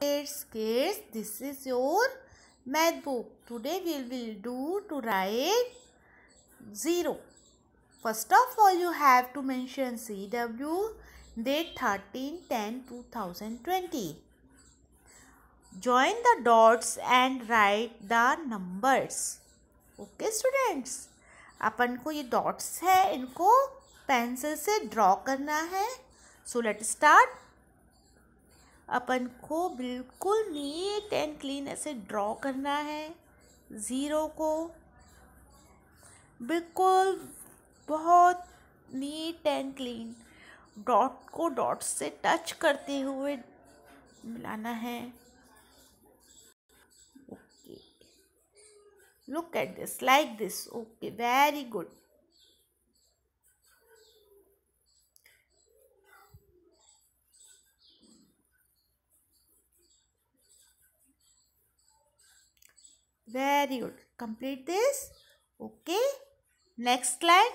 Kids, kids, this is your math book. Today we will do to write zero First of all, you have to mention CW date 13 10 2020. Join the dots and write the numbers. okay students अपन को ये dots है इनको pencil से draw करना है so let start अपन को बिल्कुल नीट एंड क्लीन ऐसे ड्रॉ करना है ज़ीरो को बिल्कुल बहुत नीट एंड क्लीन डॉट को डॉट से टच करते हुए मिलाना है okay look at this like this okay very good very good complete this okay next line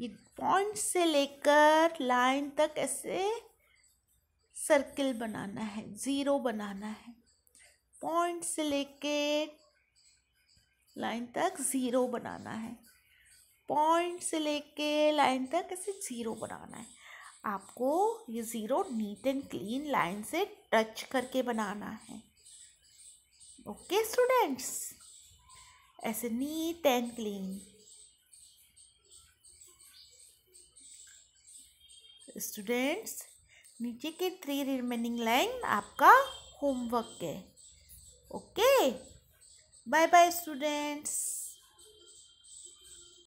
ये पॉइंट से लेकर लाइन तक ऐसे सर्किल बनाना है ज़ीरो बनाना है पॉइंट से लेकर लाइन तक ज़ीरो बनाना है पॉइंट से लेके लाइन तक ऐसे ज़ीरो बनाना है आपको ये zero neat and clean line से टच करके बनाना है ओके स्टूडेंट्स ऐसे नीट एंड क्लीन स्टूडेंट्स नीचे के थ्री रिमेनिंग लाइन आपका होमवर्क है ओके बाय बाय स्टूडेंट्स